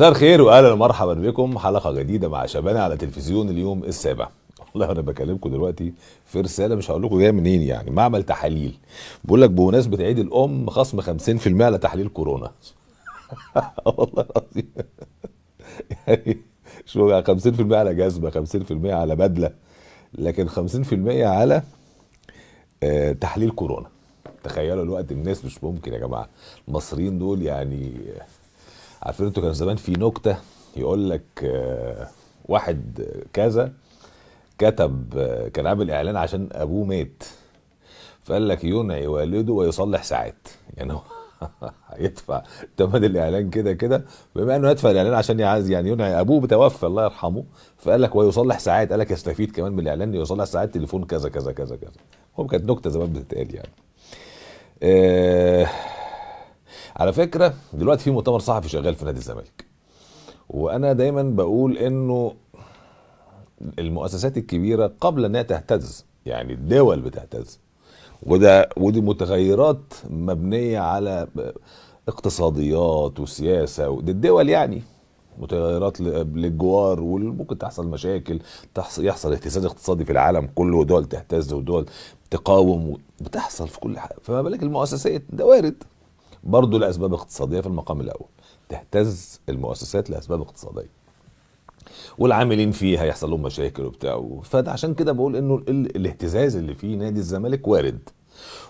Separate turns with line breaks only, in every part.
مساء الخير واهلا ومرحبا بكم حلقه جديده مع شبانه على تلفزيون اليوم السابع والله انا بكلمكم دلوقتي في رساله مش هقول لكم جايه منين يعني معمل تحاليل بيقول لك بمناسبه عيد الام خصم 50% على تحليل كورونا والله العظيم يعني شو 50% يعني على جزمه 50% على بدله لكن 50% على آه تحليل كورونا تخيلوا الوقت الناس مش ممكن يا جماعه المصريين دول يعني آه عارفين انتوا كان زمان في نكته يقول لك آه، واحد كذا كتب آه، كان عامل اعلان عشان ابوه مات فقال لك ينعي والده ويصلح ساعات يعني هو هيدفع تمن الاعلان كده كده بما انه هيدفع الاعلان عشان يعز يعني ينعي ابوه بتوفى الله يرحمه فقال لك ويصلح ساعات قال لك يستفيد كمان من الاعلان يصلح ساعات تليفون كذا كذا كذا كذا هو كانت نكته زمان بتتقال يعني آه على فكره دلوقتي في مؤتمر صحفي شغال في نادي الزمالك وانا دايما بقول انه المؤسسات الكبيره قبل انها تهتز يعني الدول بتهتز وده ودي متغيرات مبنيه على اقتصاديات وسياسه ودي الدول يعني متغيرات للجوار وممكن تحصل مشاكل تحصل يحصل اهتزاز اقتصادي في العالم كله ودول تهتز ودول تقاوم بتحصل في كل حاجه فما بالك المؤسسات ده وارد برضه لاسباب اقتصاديه في المقام الاول تهتز المؤسسات لاسباب اقتصاديه والعاملين فيها يحصل لهم مشاكل وبتاع فده عشان كده بقول انه الاهتزاز اللي فيه نادي الزمالك وارد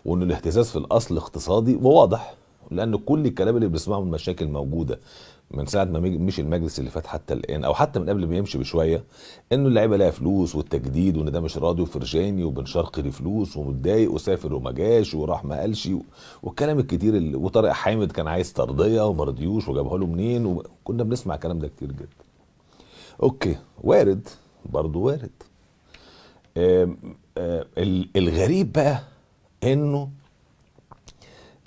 وان الاهتزاز في الاصل اقتصادي وواضح لان كل الكلام اللي بنسمعه من مشاكل موجوده من ساعه ما مشي المجلس اللي فات حتى الان او حتى من قبل ما يمشي بشويه انه اللعيبه لها فلوس والتجديد وان ده مش راضي وفرجاني وبن شرقي ليه فلوس ومتضايق وسافر وما جاش وراح ما قالش والكلام الكتير اللي وطارق حامد كان عايز ترضيه وما رضيوش وجابها له منين وكنا بنسمع الكلام ده كتير جدا. اوكي وارد برضه وارد. آم آم الغريب بقى انه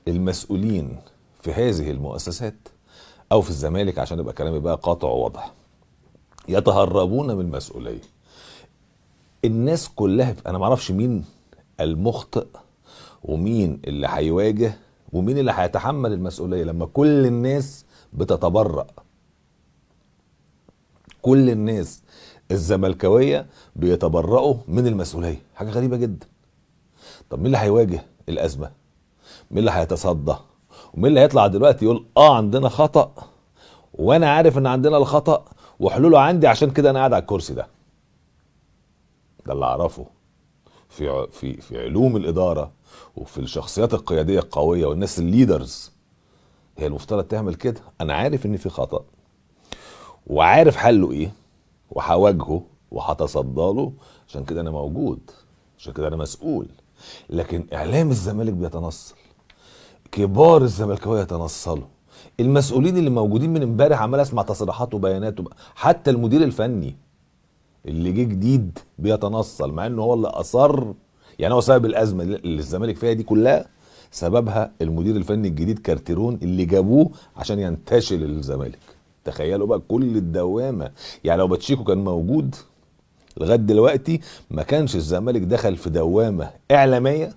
المسؤولين في هذه المؤسسات او في الزمالك عشان يبقى كلامي بقى قاطع وواضح يتهربون من المسؤوليه الناس كلها انا ما اعرفش مين المخطئ ومين اللي هيواجه ومين اللي هيتحمل المسؤوليه لما كل الناس بتتبرأ كل الناس الزملكاويه بيتبرأوا من المسؤوليه حاجه غريبه جدا طب مين اللي هيواجه الازمه مين اللي هيتصدى ومين اللي هيطلع دلوقتي يقول اه عندنا خطا وانا عارف ان عندنا الخطا وحلوله عندي عشان كده انا قاعد على الكرسي ده ده اللي اعرفه في في في علوم الاداره وفي الشخصيات القياديه القويه والناس الليدرز هي المفترض تعمل كده انا عارف ان في خطا وعارف حله ايه وهواجهه وهتصدى له عشان كده انا موجود عشان كده انا مسؤول لكن اعلام الزمالك بيتنصل كبار الزملكاويه يتنصلوا المسؤولين اللي موجودين من امبارح عمال اسمع تصريحات وبيانات حتى المدير الفني اللي جه جديد بيتنصل مع انه هو اللي اصر يعني هو سبب الازمه اللي الزمالك فيها دي كلها سببها المدير الفني الجديد كارتيرون اللي جابوه عشان ينتشل الزمالك تخيلوا بقى كل الدوامه يعني لو باتشيكو كان موجود لغايه دلوقتي ما كانش الزمالك دخل في دوامه اعلاميه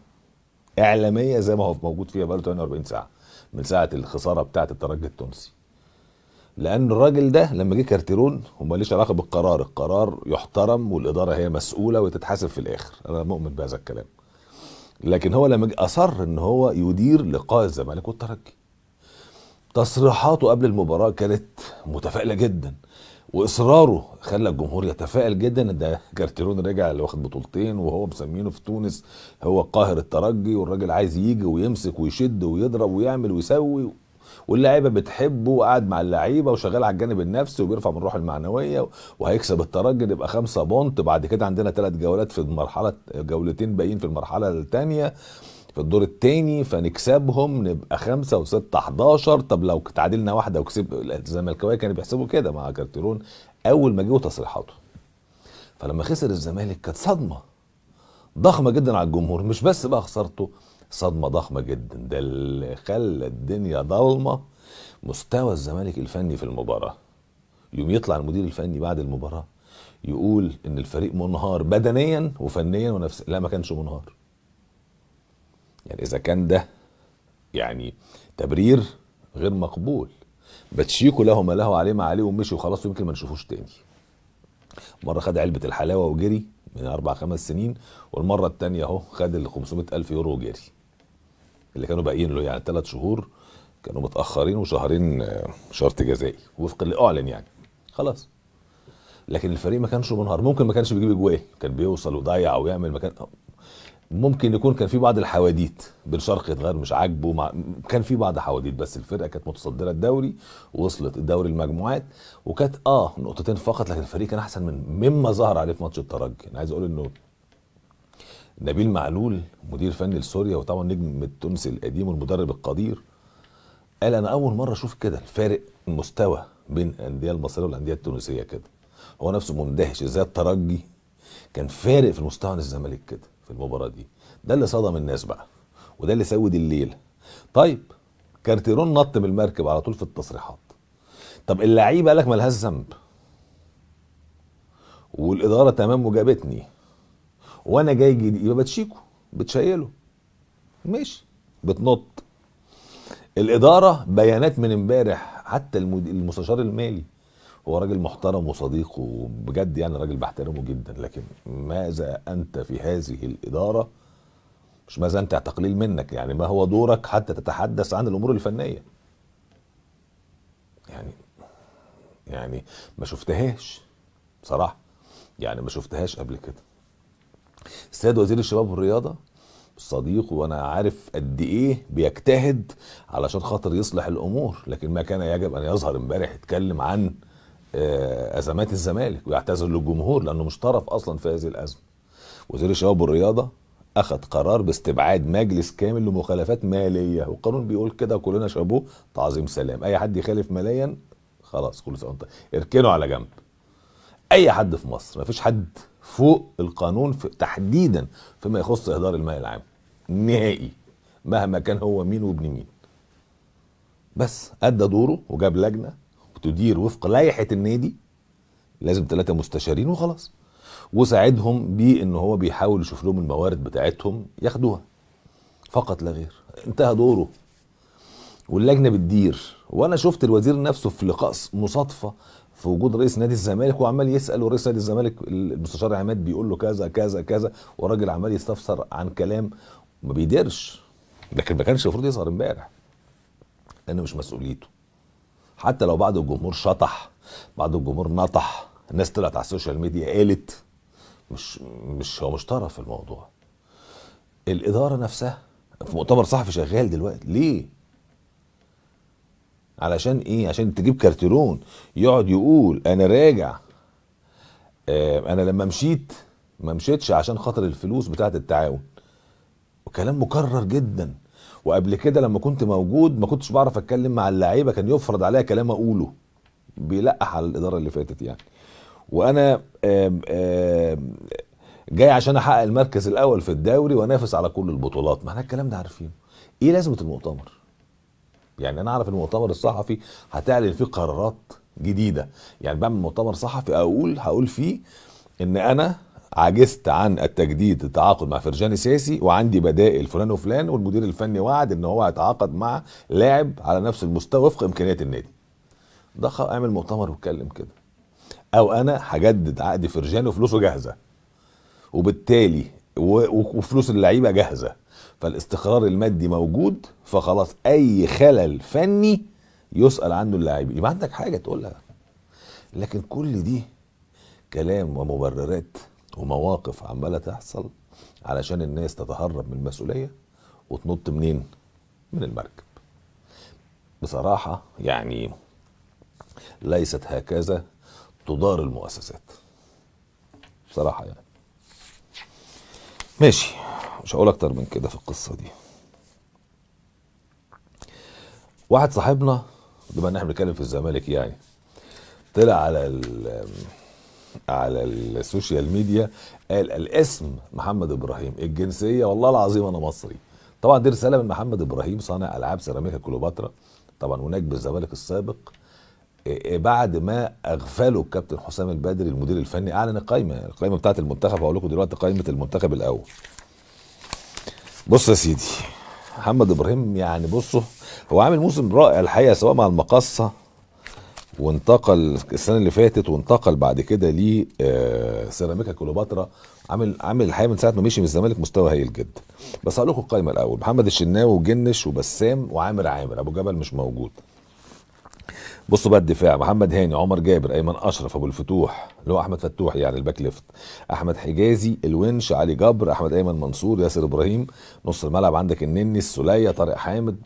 اعلاميه زي ما هو موجود فيها بقاله 48 ساعه من ساعه الخساره بتاعه الترجي التونسي لان الراجل ده لما جه كارتيرون وما ليش علاقه بالقرار القرار يحترم والاداره هي مسؤوله وتتحاسب في الاخر انا مؤمن بهذا الكلام لكن هو لما اصر ان هو يدير لقاء الزمالك والترجي تصريحاته قبل المباراه كانت متفائله جدا واصراره خلى الجمهور يتفائل جدا ده كارتيرون رجع اللي واخد بطولتين وهو مسمينه في تونس هو قاهر الترجي والراجل عايز يجي ويمسك ويشد ويضرب ويعمل ويسوي واللعيبه بتحبه وقاعد مع اللعيبه وشغال على الجانب النفسي وبيرفع من الروح المعنويه وهيكسب الترجي نبقى خمسه بونت بعد كده عندنا ثلاث جولات في المرحله جولتين باقيين في المرحله الثانيه في الدور الثاني فنكسبهم نبقى خمسة وستة 11 طب لو تعادلنا واحدة وكسب الزملكاوية كانوا بيحسبوا كده مع كارتيرون أول ما جه تصريحاته فلما خسر الزمالك كانت صدمة ضخمة جدا على الجمهور مش بس بقى خسارته صدمة ضخمة جدا ده اللي خلى الدنيا ضلمة مستوى الزمالك الفني في المباراة يوم يطلع المدير الفني بعد المباراة يقول ان الفريق منهار بدنيا وفنيا ونفسيا لا ما كانش منهار يعني اذا كان ده يعني تبرير غير مقبول باتشيكو له ما له عليه ما عليه ومشي وخلاص ويمكن ما نشوفوش تاني مره خد علبه الحلاوه وجري من اربع خمس سنين والمره التانيه اهو خد ال 500000 يورو وجري اللي كانوا باقيين له يعني ثلاث شهور كانوا متاخرين وشهرين آه، شرط جزائي وفق اللي اعلن يعني خلاص لكن الفريق ما كانش منهار ممكن ما كانش بيجيب اجوال كان بيوصل وضيع ويعمل مكان ممكن يكون كان في بعض الحواديت بن شرقي اتغير مش عاجبه مع... كان في بعض حواديت بس الفرقه كانت متصدره الدوري وصلت الدوري المجموعات وكانت اه نقطتين فقط لكن الفريق كان احسن من مما ظهر عليه في ماتش الترجي انا عايز اقول انه نبيل معلول مدير فني لسوريا وطبعا نجم التونسي القديم والمدرب القدير قال انا اول مره اشوف كده الفارق المستوى بين الانديه المصريه والانديه التونسيه كده هو نفسه مندهش ازاي الترجي كان فارق في المستوى عن الزمالك كده في المباراه دي ده اللي صدم الناس بقى وده اللي سود الليل طيب كارتيرون نط من المركب على طول في التصريحات طب اللعيبه قالك ملهاش ذنب والاداره تمام وجابتني وانا جاي جديد يبقى بتشيكو بتشيله ماشي بتنط الاداره بيانات من امبارح حتى المستشار المالي هو راجل محترم وصديق وبجد يعني راجل بحترمه جدا لكن ماذا انت في هذه الاداره مش ماذا انت تقليل منك يعني ما هو دورك حتى تتحدث عن الامور الفنيه يعني يعني ما شفتهاش بصراحه يعني ما شفتهاش قبل كده السيد وزير الشباب والرياضه صديق وانا عارف قد ايه بيجتهد علشان خاطر يصلح الامور لكن ما كان يجب ان يظهر امبارح يتكلم عن آه، ازمات الزمالك ويعتذر للجمهور لانه مش طرف اصلا في هذه الازمه وزير الشباب والرياضه اخذ قرار باستبعاد مجلس كامل لمخالفات ماليه والقانون بيقول كده كلنا شابوه تعظيم سلام اي حد يخالف ماليا خلاص كل سنه اركنه على جنب اي حد في مصر مفيش حد فوق القانون في تحديدا فيما يخص اهدار المال العام نهائي مهما كان هو مين وابن مين بس ادى دوره وجاب لجنه تدير وفق لائحه النادي لازم ثلاثه مستشارين وخلاص وساعدهم بان هو بيحاول يشوف لهم الموارد بتاعتهم ياخدوها فقط لا غير انتهى دوره واللجنه بتدير وانا شفت الوزير نفسه في لقاء مصادفه في وجود رئيس نادي الزمالك وعمال يسال ورئيس نادي الزمالك المستشار عماد بيقول له كذا كذا كذا والراجل عمال يستفسر عن كلام ما بيديرش لكن ما كانش المفروض يظهر امبارح لانه مش مسؤوليته حتى لو بعض الجمهور شطح بعض الجمهور نطح الناس طلعت على السوشيال ميديا قالت مش مش هو مش طرف في الموضوع الاداره نفسها في مؤتمر صحفي شغال دلوقتي ليه علشان ايه عشان تجيب كارتيرون يقعد يقول انا راجع آه انا لما مشيت ما مشيتش عشان خاطر الفلوس بتاعه التعاون وكلام مكرر جدا وقبل كده لما كنت موجود ما كنتش بعرف اتكلم مع اللعيبه كان يفرض عليا كلام اقوله بيلقح على الاداره اللي فاتت يعني وانا آم آم جاي عشان احقق المركز الاول في الدوري وانافس على كل البطولات ما احنا الكلام ده عارفينه ايه لازمه المؤتمر يعني انا اعرف المؤتمر الصحفي هتعلن فيه قرارات جديده يعني بعمل مؤتمر صحفي اقول هقول فيه ان انا عجزت عن التجديد التعاقد مع فرجاني ساسي وعندي بدائل فلان وفلان والمدير الفني وعد ان هو هيتعاقد مع لاعب على نفس المستوى وفق امكانيات النادي ده اعمل مؤتمر واتكلم كده او انا هجدد عقد فرجاني وفلوسه جاهزه وبالتالي وفلوس اللعيبه جاهزه فالاستقرار المادي موجود فخلاص اي خلل فني يسال عنه اللاعبين يبقى عندك حاجه تقولها لكن كل دي كلام ومبررات ومواقف عماله تحصل علشان الناس تتهرب من المسؤوليه وتنط منين؟ من المركب. بصراحه يعني ليست هكذا تدار المؤسسات. بصراحه يعني. ماشي مش هقول اكتر من كده في القصه دي. واحد صاحبنا بما ان احنا بنتكلم في الزمالك يعني طلع على ال على السوشيال ميديا قال الاسم محمد ابراهيم الجنسيه والله العظيم انا مصري طبعا دي رساله من محمد ابراهيم صانع العاب سيراميكا كليوباترا طبعا ونجم الزمالك السابق إيه، إيه، بعد ما اغفله الكابتن حسام البدري المدير الفني اعلن القائمه القائمه بتاعه المنتخب هقول لكم دلوقتي قائمه المنتخب الاول بص يا سيدي محمد ابراهيم يعني بصوا هو عامل موسم رائع الحقيقه سواء مع المقصه وانتقل السنه اللي فاتت وانتقل بعد كده ل آه، سيراميكا كليوباترا عامل عامل الحقيقه من ساعه ما مشي من الزمالك مستوى هايل جدا بس هقول لكم القايمه الاول محمد الشناوي وجنش وبسام وعامر عامر ابو جبل مش موجود بصوا بقى الدفاع محمد هاني عمر جابر ايمن اشرف ابو الفتوح اللي هو احمد فتوح يعني الباك ليفت احمد حجازي الونش علي جبر احمد ايمن منصور ياسر ابراهيم نص الملعب عندك النني السوليه طارق حامد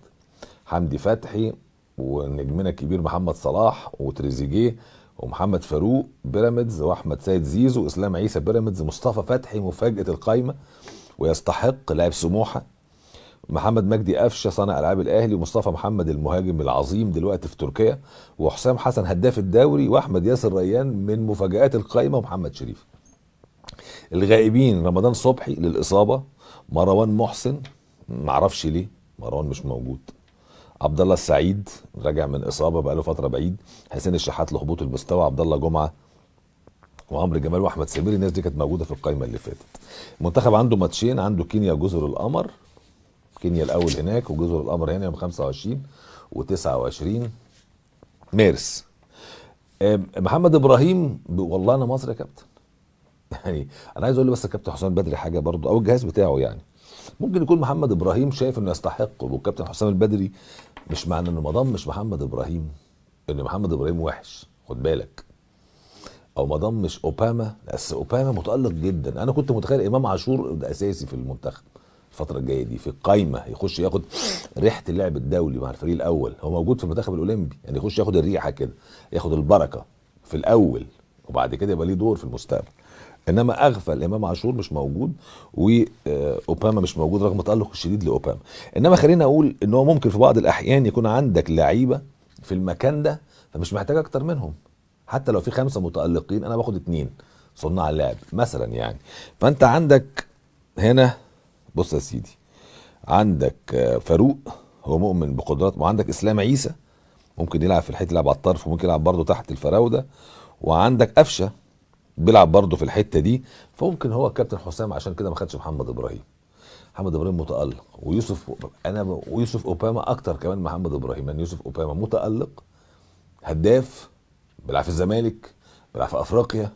حمدي فتحي ونجمنا الكبير محمد صلاح وتريزيجيه ومحمد فاروق بيراميدز واحمد سيد زيزو اسلام عيسى بيراميدز مصطفى فتحي مفاجاه القايمه ويستحق لاعب سموحه محمد مجدي قفشه صانع العاب الاهلي ومصطفى محمد المهاجم العظيم دلوقتي في تركيا وحسام حسن هداف الدوري واحمد ياسر ريان من مفاجات القائمه ومحمد شريف الغائبين رمضان صبحي للاصابه مروان محسن معرفش ليه مروان مش موجود عبد الله السعيد راجع من اصابه بقاله فتره بعيد حسين الشحات لهبوط المستوى عبد الله جمعه وعمرو جمال واحمد سمير الناس دي كانت موجوده في القايمه اللي فاتت المنتخب عنده ماتشين عنده كينيا جزر القمر كينيا الاول هناك وجزر القمر هنا يوم 25 و29 مارس محمد ابراهيم والله انا مصري يا كابتن يعني انا عايز اقول بس الكابتن حسام بدري حاجه برضو او الجهاز بتاعه يعني ممكن يكون محمد ابراهيم شايف انه يستحق والكابتن حسام البدري مش معنى انه ما ضمش محمد ابراهيم ان محمد ابراهيم وحش خد بالك او ما ضمش اوباما بس اوباما متالق جدا انا كنت متخيل امام عاشور اساسي في المنتخب الفترة الجاية دي في القايمة يخش ياخد ريحة اللعب الدولي مع الفريق الأول هو موجود في المنتخب الأولمبي يعني يخش ياخد الريحة كده ياخد البركة في الأول وبعد كده يبقى ليه دور في المستقبل انما اغفل امام عاشور مش موجود واوباما مش موجود رغم تالق الشديد لاوباما انما خلينا اقول ان هو ممكن في بعض الاحيان يكون عندك لعيبه في المكان ده فمش محتاج اكتر منهم حتى لو في خمسه متالقين انا باخد اتنين صناع اللعب مثلا يعني فانت عندك هنا بص يا سيدي عندك فاروق هو مؤمن بقدراته وعندك اسلام عيسى ممكن يلعب في الحته يلعب على الطرف وممكن يلعب برضه تحت الفراوده وعندك قفشه بيلعب برضه في الحته دي فممكن هو الكابتن حسام عشان كده ما خدش محمد ابراهيم محمد ابراهيم متالق ويوسف انا ويوسف اوباما اكتر كمان محمد ابراهيم لان يوسف اوباما متالق هداف بيلعب في الزمالك بيلعب في افريقيا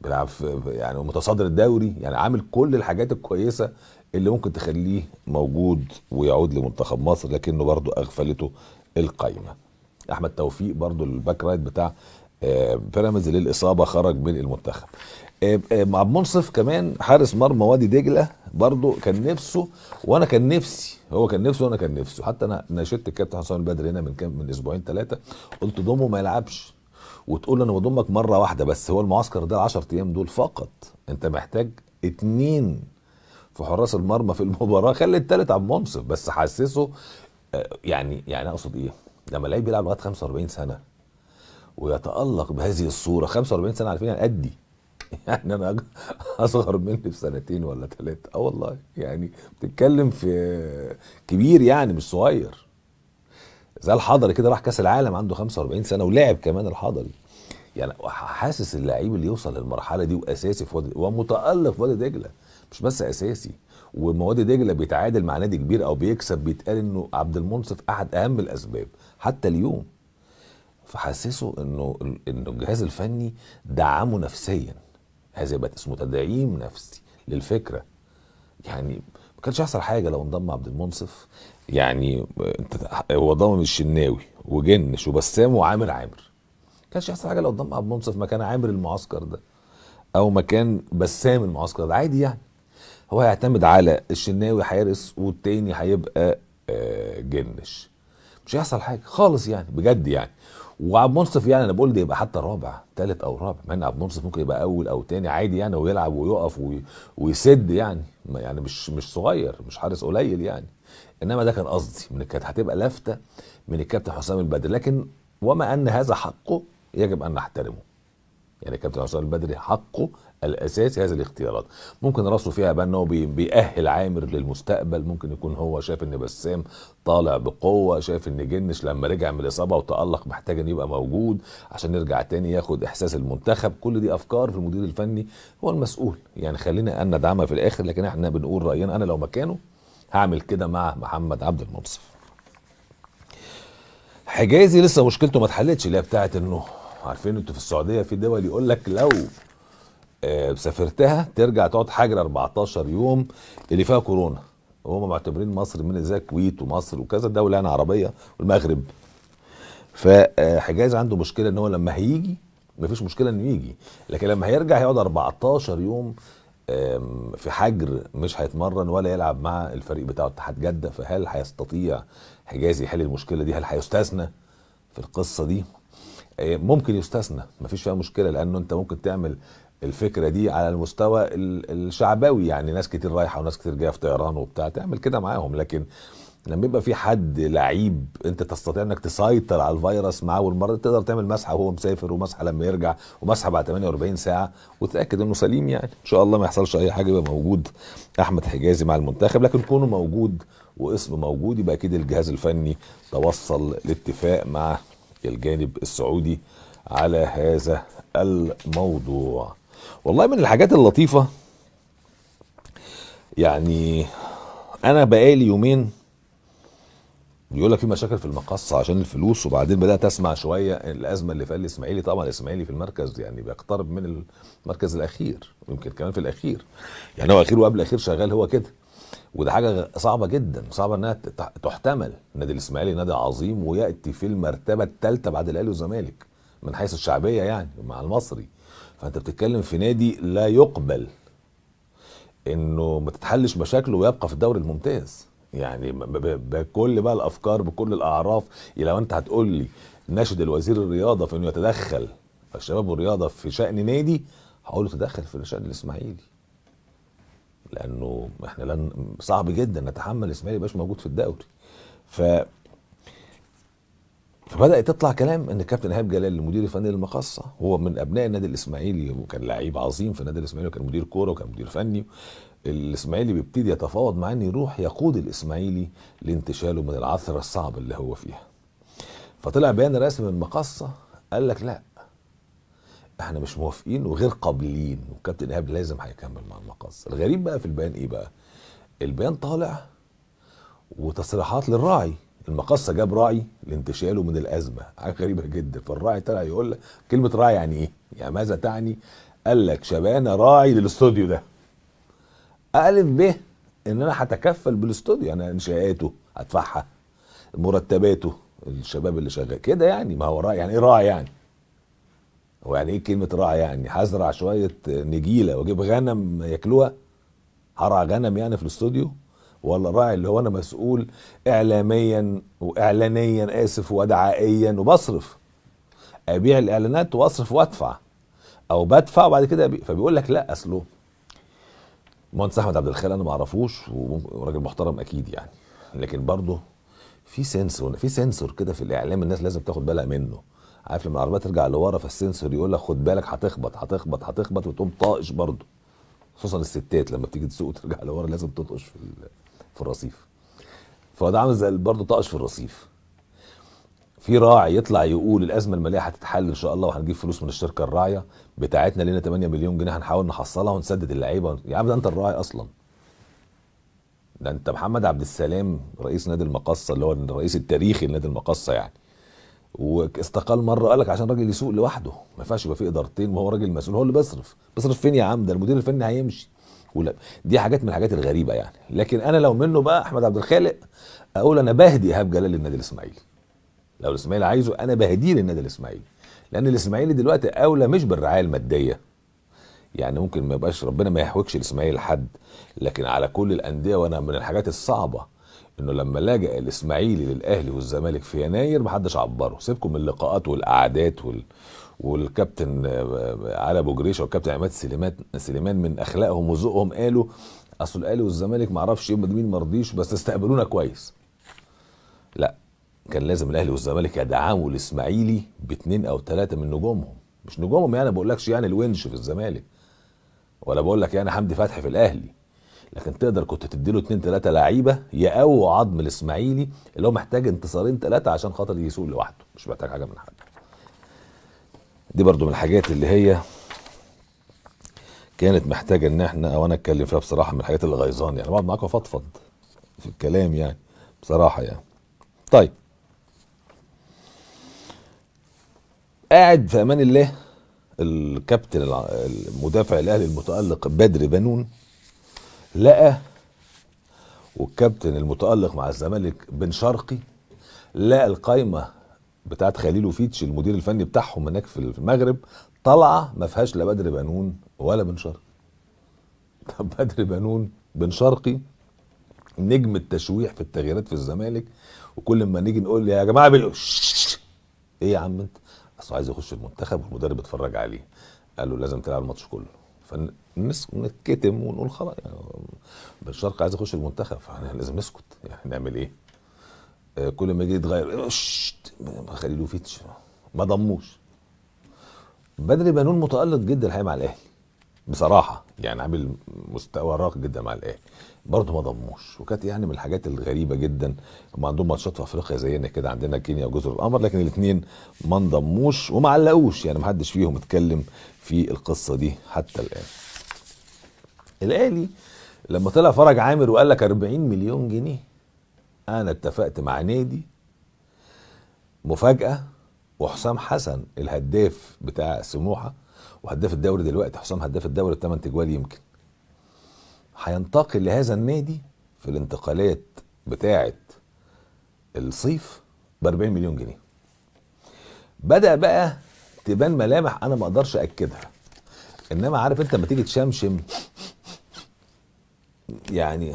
بيلعب في يعني متصدر الدوري يعني عامل كل الحاجات الكويسه اللي ممكن تخليه موجود ويعود لمنتخب مصر لكنه برضه اغفلته القايمه احمد توفيق برضه الباك رايت بتاع بيراميدز للاصابه خرج من المنتخب آه، آه، عبد منصف كمان حارس مرمى وادي دجله برضو كان نفسه وانا كان نفسي هو كان نفسه وانا كان نفسه حتى انا ناشدت الكابتن حسام البدر هنا من كام من اسبوعين ثلاثه قلت ضمه ما يلعبش وتقول له انا بضمك مره واحده بس هو المعسكر ده ال 10 ايام دول فقط انت محتاج اتنين في حراس المرمى في المباراه خلي التالت عبد المنصف بس حسسه آه، يعني يعني اقصد ايه لما لعيب بيلعب لغايه 45 سنه ويتالق بهذه الصوره 45 سنه على فكره يعني قدي إيه. يعني انا اصغر مني بسنتين ولا ثلاثه اه والله يعني بتتكلم في كبير يعني مش صغير زي الحضري كده راح كاس العالم عنده 45 سنه ولعب كمان الحضري يعني حاسس اللعيب اللي يوصل للمرحله دي واساسي في وادي ومتالق في وادي دجله مش بس اساسي ومواد دجله بيتعادل مع نادي كبير او بيكسب بيتقال انه عبد المنصف احد اهم الاسباب حتى اليوم فحسسه انه انه الجهاز الفني دعمه نفسيا هذا يبقى اسمه تدعيم نفسي للفكره يعني ما كانش يحصل حاجه لو انضم عبد المنصف يعني انت هو ضم الشناوي وجنش وبسام وعامر عامر ما كانش يحصل حاجه لو انضم عبد المنصف مكان عامر المعسكر ده او مكان بسام المعسكر ده عادي يعني هو هيعتمد على الشناوي حارس والتاني هيبقى آه، جنش مش هيحصل حاجه خالص يعني بجد يعني وعبد المنصف يعني انا بقول ده يبقى حتى رابع ثالث او رابع مع ان عبد المنصف ممكن يبقى اول او تاني عادي يعني ويلعب ويقف وي... ويسد يعني يعني مش مش صغير مش حارس قليل يعني انما ده كان قصدي من كانت هتبقى لافته من الكابتن حسام البدري لكن وما ان هذا حقه يجب ان نحترمه يعني الكابتن حسام البدري حقه الاساسي هذه الاختيارات ممكن راسه فيها بقى بيأهل عامر للمستقبل ممكن يكون هو شايف ان بسام طالع بقوه شايف ان جنش لما رجع من الاصابه وتالق محتاج ان يبقى موجود عشان يرجع تاني ياخد احساس المنتخب كل دي افكار في المدير الفني هو المسؤول يعني خلينا ان ندعمها في الاخر لكن احنا بنقول راينا انا لو مكانه هعمل كده مع محمد عبد المنصف حجازي لسه مشكلته ما اتحلتش اللي هي بتاعت انه عارفين انتوا في السعوديه في دول يقول لك لو آه، سافرتها ترجع تقعد حجر 14 يوم اللي فيها كورونا وهم معتبرين مصر من زي الكويت ومصر وكذا دوله يعني عربيه والمغرب فحجاز عنده مشكله ان هو لما هيجي مفيش مشكله انه يجي لكن لما هيرجع هيقعد 14 يوم في حجر مش هيتمرن ولا يلعب مع الفريق بتاعه اتحاد جده فهل هيستطيع حجاز يحل المشكله دي هل هيستثنى في القصه دي آه، ممكن يستثنى مفيش فيها مشكله لانه انت ممكن تعمل الفكره دي على المستوى الشعبوي يعني ناس كتير رايحه وناس كتير جايه في طيران وبتاع تعمل كده معاهم لكن لما يبقى في حد لعيب انت تستطيع انك تسيطر على الفيروس معاه والمرض تقدر تعمل مسحه وهو مسافر ومسحه لما يرجع ومسحه بعد 48 ساعه وتتاكد انه سليم يعني ان شاء الله ما يحصلش اي حاجه يبقى موجود احمد حجازي مع المنتخب لكن كونه موجود واسمه موجود يبقى اكيد الجهاز الفني توصل لاتفاق مع الجانب السعودي على هذا الموضوع والله من الحاجات اللطيفه يعني انا بقالي يومين يقول لك في مشاكل في المقص عشان الفلوس وبعدين بدات اسمع شويه الازمه اللي في الاسماعيلي طبعا الاسماعيلي في المركز يعني بيقترب من المركز الاخير يمكن كمان في الاخير يعني هو اخير وقبل الاخير شغال هو كده وده حاجه صعبه جدا صعبه انها تحتمل نادي الاسماعيلي نادي عظيم وياتي في المرتبه الثالثه بعد الاهلي والزمالك من حيث الشعبيه يعني مع المصري فانت بتتكلم في نادي لا يقبل انه ما تتحلش مشاكله ويبقى في الدوري الممتاز يعني بكل بقى الافكار بكل الاعراف لو انت هتقول لي ناشد الوزير الرياضه في انه يتدخل الشباب والرياضه في شان نادي هقول له تدخل في شان الاسماعيلي لانه احنا لن صعب جدا نتحمل الاسماعيلي يبقاش موجود في الدوري ف فبدات تطلع كلام ان الكابتن ايهاب جلال المدير الفني للمقصه هو من ابناء النادي الاسماعيلي وكان لعيب عظيم في النادي الاسماعيلي وكان مدير كوره وكان مدير فني الاسماعيلي بيبتدي يتفاوض مع ان يروح يقود الاسماعيلي لانتشاله من العثره الصعبه اللي هو فيها فطلع بيان رسمي من المقصه قال لك لا احنا مش موافقين وغير قابلين وكابتن ايهاب لازم هيكمل مع المقص الغريب بقى في البيان ايه بقى البيان طالع وتصريحات للراعي المقصه جاب راعي لانتشاله من الازمه حاجه غريبه جدا فالراعي طلع يقول لك كلمه راعي يعني ايه؟ يعني ماذا تعني؟ قال لك شبانه راعي للاستوديو ده الف ب ان انا هتكفل بالاستوديو انا يعني انشاءاته هدفعها مرتباته الشباب اللي شغال كده يعني ما هو راعي يعني ايه راعي يعني؟ هو يعني ايه كلمه راعي يعني؟ هزرع شويه نجيله واجيب غنم ياكلوها؟ هرعى غنم يعني في الاستوديو؟ ولا راعي اللي هو انا مسؤول اعلاميا واعلانيا اسف ودعائيا وبصرف ابيع الاعلانات واصرف وادفع او بدفع وبعد كده أبيع. فبيقول لك لا اصله مهندس احمد عبد الخالق انا ما اعرفوش وراجل محترم اكيد يعني لكن برضه في سنسور في سنسور كده في الاعلام الناس لازم تاخد بالها منه عارف لما العربيه ترجع لورا فالسنسور يقول لك خد بالك هتخبط هتخبط هتخبط وتقوم طائش برضه خصوصا الستات لما بتيجي تسوق وترجع لورا لازم تطقش في في الرصيف فهو ده عامل زي برضه طقش في الرصيف في راعي يطلع يقول الازمه الماليه هتتحل ان شاء الله وهنجيب فلوس من الشركه الراعيه بتاعتنا لنا 8 مليون جنيه هنحاول نحصلها ونسدد اللعيبه يا عم ده انت الراعي اصلا ده انت محمد عبد السلام رئيس نادي المقصه اللي هو الرئيس التاريخي لنادي المقصه يعني واستقال مره قال لك عشان راجل يسوق لوحده ما ينفعش يبقى في ادارتين وهو راجل مسؤول هو اللي بيصرف بيصرف فين يا عم ده المدير الفني هيمشي ولا دي حاجات من الحاجات الغريبه يعني لكن انا لو منه بقى احمد عبد الخالق اقول انا بهدي ايهاب جلال للنادي الاسماعيلي لو الاسماعيلي عايزه انا بهديه للنادي الاسماعيلي لان الاسماعيلي دلوقتي اولى مش بالرعايه الماديه يعني ممكن ما يبقاش ربنا ما يحوجش الاسماعيلي لحد لكن على كل الانديه وانا من الحاجات الصعبه انه لما لجأ الاسماعيلي للاهلي والزمالك في يناير محدش عبره سيبكم من اللقاءات والقعدات وال... والكابتن آه، آه، علي ابو جريشه والكابتن عماد سليمان سليمان من اخلاقهم وذوقهم قالوا اصل الاهلي والزمالك ما اعرفش ايه مين ما رضيش بس استقبلونا كويس لا كان لازم الاهلي والزمالك يدعموا الاسماعيلي باثنين او ثلاثه من نجومهم مش نجومهم يعني ما بقولكش يعني الونش في الزمالك ولا بقول لك يعني حمدي فتحي في الاهلي لكن تقدر كنت تديله اثنين ثلاثه لعيبه يقووا عظم الاسماعيلي اللي هو محتاج انتصارين ثلاثه عشان خاطر يسوق لوحده مش محتاج حاجه من حد دي برضو من الحاجات اللي هي كانت محتاجه ان احنا او انا اتكلم فيها بصراحه من الحاجات اللي غيظاني يعني بقعد معاكم افضفض في الكلام يعني بصراحه يعني طيب قاعد في امان الله الكابتن المدافع الاهلي المتالق بدر بنون لقى والكابتن المتالق مع الزمالك بن شرقي لقى القايمه بتاعت خليل وفيتش المدير الفني بتاعهم هناك في المغرب طالعه ما فيهاش لا بدر بنون ولا بن شرقي طب بدر بنون بن شرقي نجم التشويح في التغييرات في الزمالك وكل ما نيجي نقول يا جماعه بال... ايه يا عم انت اصل عايز يخش المنتخب والمدرب اتفرج عليه قال له لازم تلعب الماتش كله فنتكتم ونقول خلاص يعني بن شرقي عايز يخش المنتخب فاحنا لازم نسكت يعني نعمل ايه آه، كل ما يجي يتغير خليلوفيتش ما ضموش بدري بنون متالق جدا الحقيقه مع الاهلي بصراحه يعني عامل مستوى راق جدا مع الاهلي برضه ما ضموش وكانت يعني من الحاجات الغريبه جدا هم عندهم ماتشات في افريقيا زينا كده عندنا كينيا وجزر القمر لكن الاثنين ما انضموش وما علقوش يعني ما حدش فيهم اتكلم في القصه دي حتى الان الاهلي لما طلع فرج عامر وقال لك 40 مليون جنيه انا اتفقت مع نادي مفاجاه وحسام حسن الهداف بتاع سموحه وهداف الدوري دلوقتي حسام هداف الدوري بثمان تجوال يمكن هينتقل لهذا النادي في الانتقالات بتاعه الصيف ب 40 مليون جنيه بدا بقى تبان ملامح انا ما اقدرش اكدها انما عارف انت لما تيجي تشمشم يعني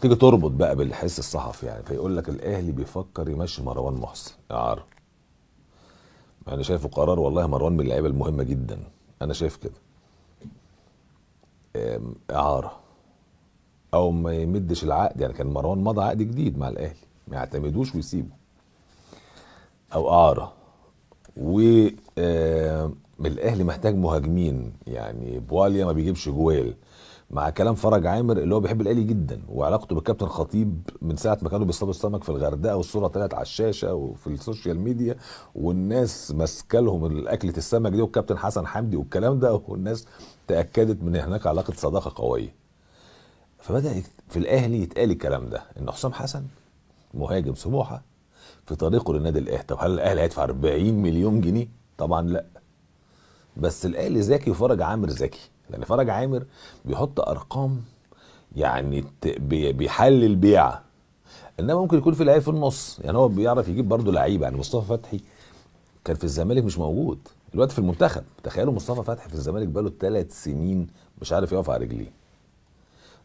تيجي تربط بقى بالحس الصحفي يعني فيقول لك الاهلي بيفكر يمشي مروان محسن اعاره انا شايفه قرار والله مروان من اللعيبه المهمه جدا انا شايف كده اعاره او ما يمدش العقد يعني كان مروان مضى عقد جديد مع الاهلي ما يعتمدوش ويسيبه او اعاره و الاهلي محتاج مهاجمين يعني بواليا ما بيجيبش جوال مع كلام فرج عامر اللي هو بيحب الاهلي جدا وعلاقته بالكابتن خطيب من ساعه ما كانوا بيصطادوا السمك في الغردقه والصوره طلعت على الشاشه وفي السوشيال ميديا والناس ماسكه لهم اكله السمك دي والكابتن حسن حمدي والكلام ده والناس تاكدت من هناك علاقه صداقه قويه فبدا في الاهلي يتقال الكلام ده ان حسام حسن مهاجم سموحه في طريقه للنادي الاهلي طب هل الاهلي هيدفع 40 مليون جنيه طبعا لا بس الاهلي ذكي وفرج عامر ذكي لان فرج عامر بيحط ارقام يعني بيحلل بيع انما ممكن يكون في لعيب في النص يعني هو بيعرف يجيب برضه لعيبه يعني مصطفى فتحي كان في الزمالك مش موجود دلوقتي في المنتخب تخيلوا مصطفى فتحي في الزمالك بقاله ثلاث سنين مش عارف يقف على رجليه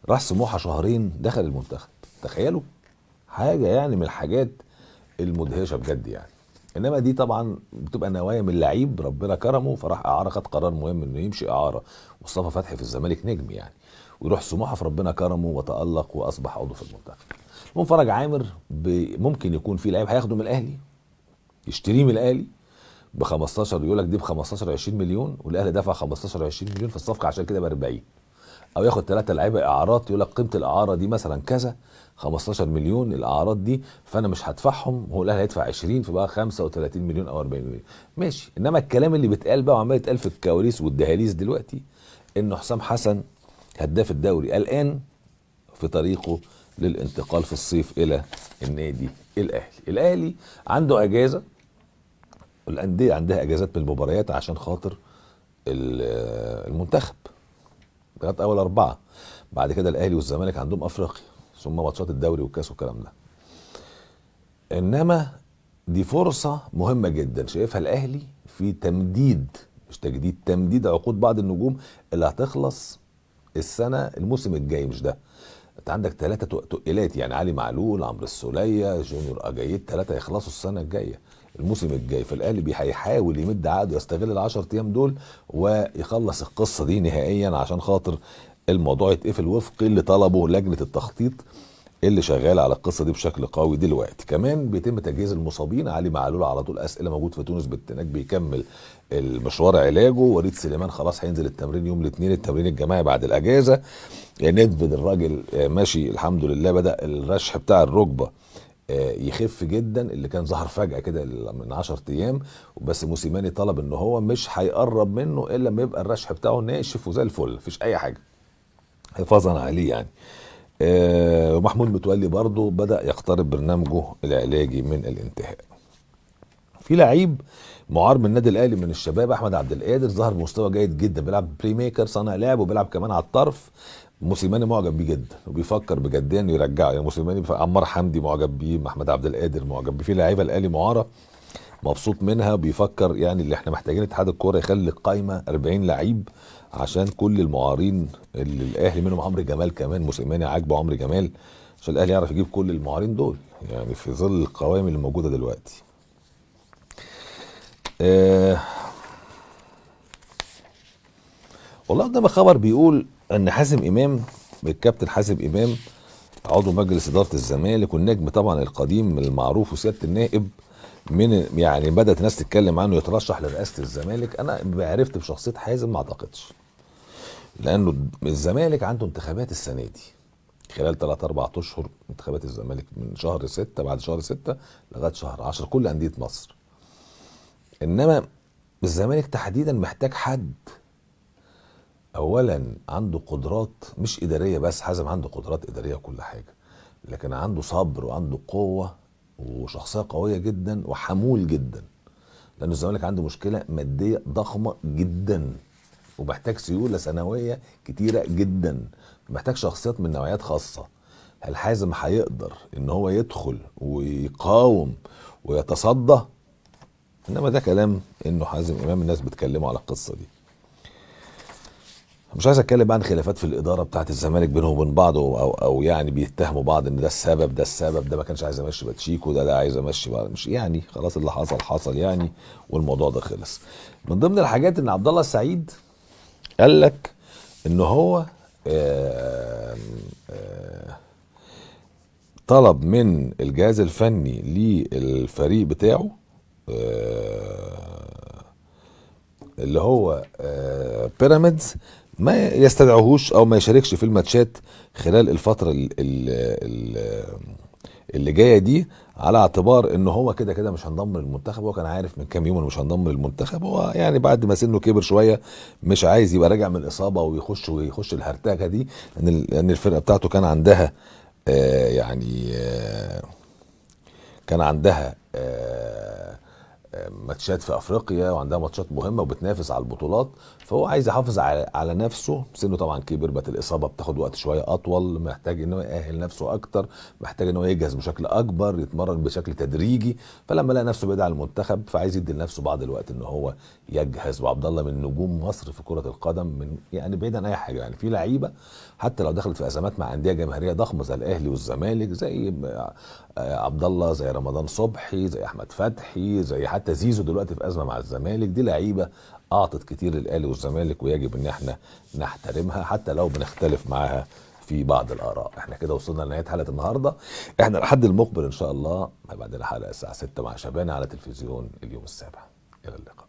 راح سموحه شهرين دخل المنتخب تخيلوا حاجه يعني من الحاجات المدهشه بجد يعني انما دي طبعا بتبقى نوايا من لعيب ربنا كرمه فراح اعاره خد قرار مهم انه يمشي اعاره مصطفى فتحي في الزمالك نجم يعني ويروح سموحه فربنا كرمه وتالق واصبح عضو في المنتخب المهم فرج عامر ممكن يكون في لعيب هياخده من الاهلي يشتريه من الاهلي ب 15 يقول لك دي ب 15 20 مليون والاهلي دفع 15 20 مليون في الصفقه عشان كده ب 40 او ياخد ثلاثه لعيبه اعارات يقول لك قيمه الاعاره دي مثلا كذا 15 مليون الاعارات دي فانا مش هدفعهم هو الاهلي هيدفع 20 فبقى 35 مليون او 40 مليون ماشي انما الكلام اللي بيتقال بقى وعمال يتقال في الكواليس والدهاليز دلوقتي انه حسام حسن هداف الدوري الان في طريقه للانتقال في الصيف الى النادي الاهلي الاهلي عنده اجازه الانديه عندها اجازات من المباريات عشان خاطر المنتخب لغايه اول اربعه بعد كده الاهلي والزمالك عندهم افريقيا ثم ماتشات الدوري والكاس والكلام ده انما دي فرصه مهمه جدا شايفها الاهلي في تمديد مش تجديد تمديد عقود بعض النجوم اللي هتخلص السنه الموسم الجاي مش ده انت عندك ثلاثه تقيلات يعني علي معلول عمرو السوليه جونيور اجايد ثلاثه يخلصوا السنه الجايه الموسم الجاي فالاهلي هيحاول يمد عقده يستغل ال 10 ايام دول ويخلص القصه دي نهائيا عشان خاطر الموضوع يتقفل وفق اللي طلبه لجنه التخطيط اللي شغاله على القصه دي بشكل قوي دلوقتي كمان بيتم تجهيز المصابين علي معلول على طول اسئله موجود في تونس بالتناك بيكمل المشوار علاجه وليد سليمان خلاص هينزل التمرين يوم الاثنين التمرين الجماعي بعد الاجازه ندفد الراجل آه، ماشي الحمد لله بدا الرشح بتاع الركبه آه، يخف جدا اللي كان ظهر فجاه كده من 10 ايام بس موسيماني طلب ان هو مش هيقرب منه الا لما يبقى الرشح بتاعه ناشف وزي الفل مفيش اي حاجه حفاظا عليه يعني آه، ومحمود متولي برضه بدا يقترب برنامجه العلاجي من الانتهاء في لعيب معار من النادي الاهلي من الشباب احمد عبد القادر ظهر بمستوى جيد جدا بيلعب بري ميكر صانع لعب وبيلعب كمان على الطرف موسيماني معجب بيه جدا وبيفكر بجديه انه يرجعه يعني موسيماني عمار حمدي معجب بيه محمد عبد القادر معجب بيه في لعيبه الاهلي معاره مبسوط منها بيفكر يعني اللي احنا محتاجين اتحاد الكوره يخلي القايمه 40 لعيب عشان كل المعارين اللي الاهلي منهم عمرو جمال كمان موسيماني عاجبه عمرو جمال عشان الاهلي يعرف يجيب كل المعارين دول يعني في ظل القوائم اللي موجوده دلوقتي. آه والله قدام خبر بيقول ان حازم امام الكابتن حازم امام عضو مجلس اداره الزمالك والنجم طبعا القديم المعروف وسياده النائب من يعني بدات الناس تتكلم عنه يترشح لرئاسه الزمالك انا عرفت بشخصيه حازم ما اعتقدش لانه الزمالك عنده انتخابات السنه دي خلال 3 4 اشهر انتخابات الزمالك من شهر 6 بعد شهر 6 لغايه شهر 10 كل انديه مصر انما الزمالك تحديدا محتاج حد اولا عنده قدرات مش اداريه بس حازم عنده قدرات اداريه وكل حاجه لكن عنده صبر وعنده قوه وشخصيه قويه جدا وحمول جدا لان الزمالك عنده مشكله ماديه ضخمه جدا ومحتاج سيوله سنويه كتيره جدا محتاج شخصيات من نوعيات خاصه هل حازم هيقدر ان هو يدخل ويقاوم ويتصدى انما ده كلام انه حازم امام الناس بتكلمه على القصه دي مش عايز اتكلم بقى عن خلافات في الاداره بتاعه الزمالك بينهم وبين بعض او او يعني بيتهموا بعض ان ده السبب ده السبب ده ما كانش عايز امشي باتشيكو ده ده عايز امشي بقى مش يعني خلاص اللي حصل حصل يعني والموضوع ده خلص من ضمن الحاجات ان عبد الله السعيد قال لك ان هو طلب من الجهاز الفني للفريق بتاعه اللي هو بيراميدز ما يستدعوهوش او ما يشاركش في الماتشات خلال الفتره اللي جايه دي على اعتبار ان هو كده كده مش هنضم للمنتخب هو كان عارف من كام يوم انه مش هنضم للمنتخب هو يعني بعد ما سنه كبر شويه مش عايز يبقى راجع من الاصابه ويخش ويخش الهرتاجه دي لان لان الفرقه بتاعته كان عندها آه، يعني آه، كان عندها ماتشات في افريقيا وعندها ماتشات مهمه وبتنافس على البطولات فهو عايز يحافظ على, على نفسه سنه طبعا كبر بقت الاصابه بتاخد وقت شويه اطول محتاج ان هو ياهل نفسه اكتر محتاج ان هو يجهز بشكل اكبر يتمرن بشكل تدريجي فلما لقى نفسه بعيد عن المنتخب فعايز يدي لنفسه بعض الوقت ان هو يجهز وعبد الله من نجوم مصر في كره القدم من يعني بعيد عن اي حاجه يعني في لعيبه حتى لو دخلت في ازمات مع انديه جماهيريه ضخمه زي الاهلي والزمالك زي آه، عبد الله زي رمضان صبحي زي احمد فتحي زي حتى حتى زيزو دلوقتي في ازمه مع الزمالك دي لعيبه اعطت كتير للاهلي والزمالك ويجب ان احنا نحترمها حتى لو بنختلف معاها في بعض الاراء احنا كده وصلنا لنهايه حلقه النهارده احنا لحد المقبل ان شاء الله هيبقى عندنا حلقه الساعه 6 مع شبانه على تلفزيون اليوم السابع الى اللقاء